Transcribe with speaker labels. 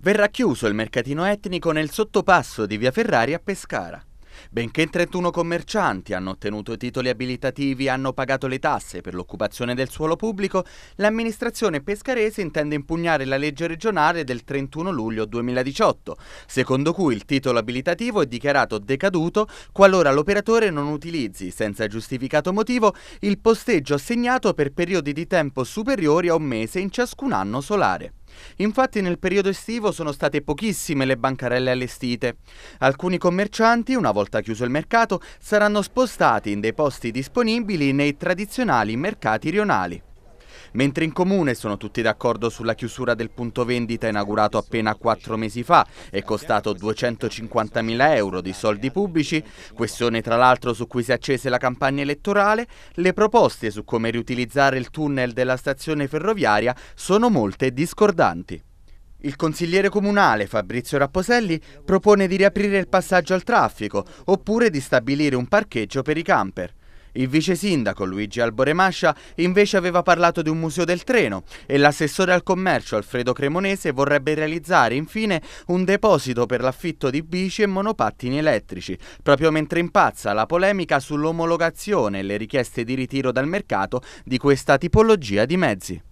Speaker 1: Verrà chiuso il mercatino etnico nel sottopasso di Via Ferrari a Pescara. Benché 31 commercianti hanno ottenuto titoli abilitativi e hanno pagato le tasse per l'occupazione del suolo pubblico, l'amministrazione pescarese intende impugnare la legge regionale del 31 luglio 2018, secondo cui il titolo abilitativo è dichiarato decaduto qualora l'operatore non utilizzi, senza giustificato motivo, il posteggio assegnato per periodi di tempo superiori a un mese in ciascun anno solare. Infatti nel periodo estivo sono state pochissime le bancarelle allestite. Alcuni commercianti, una volta chiuso il mercato, saranno spostati in dei posti disponibili nei tradizionali mercati rionali. Mentre in comune sono tutti d'accordo sulla chiusura del punto vendita inaugurato appena quattro mesi fa e costato 250.000 euro di soldi pubblici, questione tra l'altro su cui si accese la campagna elettorale, le proposte su come riutilizzare il tunnel della stazione ferroviaria sono molte discordanti. Il consigliere comunale Fabrizio Rapposelli propone di riaprire il passaggio al traffico oppure di stabilire un parcheggio per i camper. Il vice sindaco Luigi Alboremascia invece aveva parlato di un museo del treno e l'assessore al commercio Alfredo Cremonese vorrebbe realizzare infine un deposito per l'affitto di bici e monopattini elettrici, proprio mentre impazza la polemica sull'omologazione e le richieste di ritiro dal mercato di questa tipologia di mezzi.